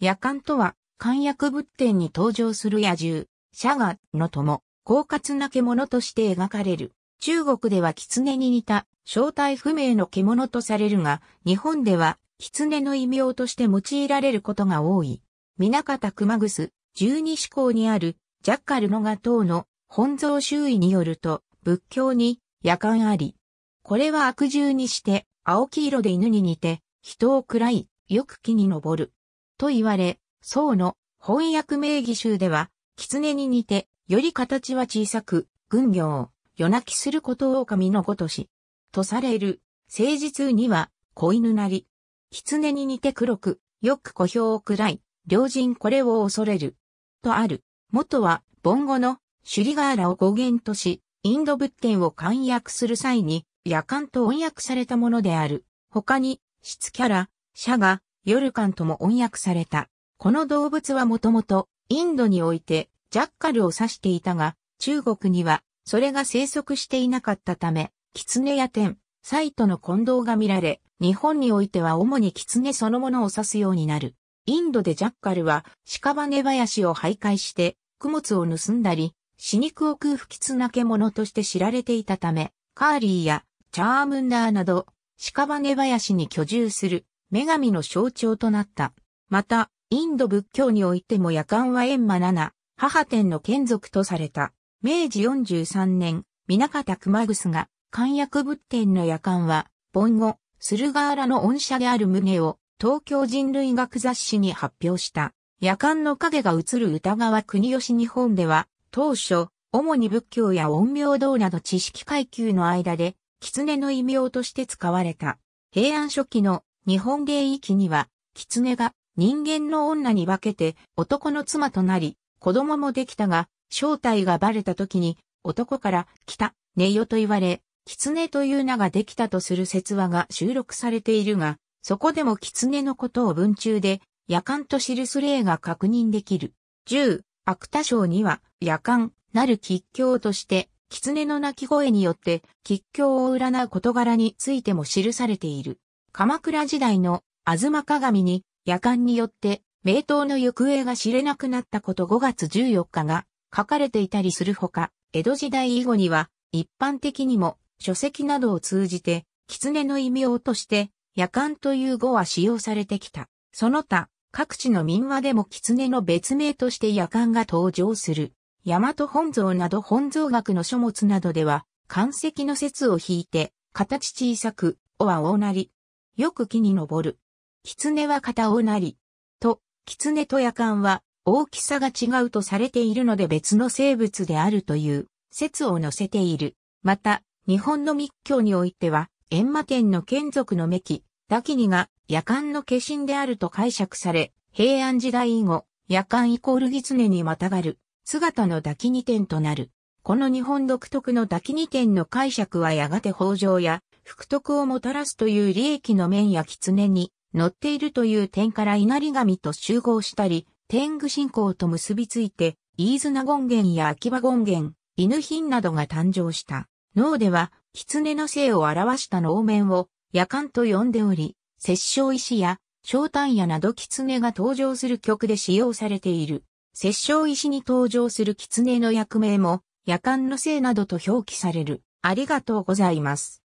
夜間とは、漢薬仏典に登場する野獣、シャガの友、狡猾な獣として描かれる。中国では狐に似た正体不明の獣とされるが、日本では狐の異名として用いられることが多い。南方熊楠、十二支向にあるジャッカルの画等の本蔵周囲によると、仏教に夜間あり。これは悪獣にして、青黄色で犬に似て、人を喰らい、よく木に登る。と言われ、宋の翻訳名義集では、狐に似て、より形は小さく、軍業、夜泣きすることを狼のごとし、とされる、誠実には、子犬なり、狐に似て黒く、よく小兵を喰らい、良人これを恐れる、とある。元は、ボンゴの、シュリガーラを語源とし、インド仏典を簡約する際に、夜間と音訳されたものである。他に、質キャラ、シャガ、夜間とも翻訳された。この動物はもともとインドにおいてジャッカルを指していたが、中国にはそれが生息していなかったため、キツネやテン、サイトの混同が見られ、日本においては主にキツネそのものを指すようになる。インドでジャッカルは屍林を徘徊して、供物を盗んだり、死肉を食う不吉な獣として知られていたため、カーリーやチャームンダーなど、屍林に居住する女神の象徴となった。また、インド仏教においても夜間は閻魔七、母天の眷属とされた。明治43年、水方熊楠が、漢約仏典の夜間は、盆後、駿河原の恩赦である旨を、東京人類学雑誌に発表した。夜間の影が映る歌川国吉日本では、当初、主に仏教や陰陽道など知識階級の間で、狐の異名として使われた。平安初期の日本芸域には、狐が人間の女に分けて男の妻となり、子供もできたが、正体がバレた時に、男から来た、寝よと言われ、狐という名ができたとする説話が収録されているが、そこでも狐のことを文中で、夜間と記す例が確認できる。10、芥章には、夜間、なる吉凶として、狐の鳴き声によって、吉凶を占う事柄についても記されている。鎌倉時代の東鏡に夜間によって名刀の行方が知れなくなったこと5月14日が書かれていたりするほか、江戸時代以後には一般的にも書籍などを通じて狐の異名として夜間という語は使用されてきた。その他、各地の民話でも狐の別名として夜間が登場する。大和本草など本草学の書物などでは、漢石の説を引いて、形小さく、尾は大なり、よく木に登る。狐は片尾なり。と、狐と夜間は大きさが違うとされているので別の生物であるという説を載せている。また、日本の密教においては、閻魔天の眷属のメキ、ダキニが夜間の化身であると解釈され、平安時代以後、夜間イコール狐にまたがる、姿のダキニ天となる。この日本独特のダキニ天の解釈はやがて北条や福徳をもたらすという利益の面や狐に乗っているという点から稲荷神と集合したり、天狗信仰と結びついて、飯綱権現や秋葉権現、犬品などが誕生した。脳では、狐の性を表した能面を、夜間と呼んでおり、殺生石や、小丹やなど狐が登場する曲で使用されている。殺生石に登場する狐の役名も、夜間の性などと表記される。ありがとうございます。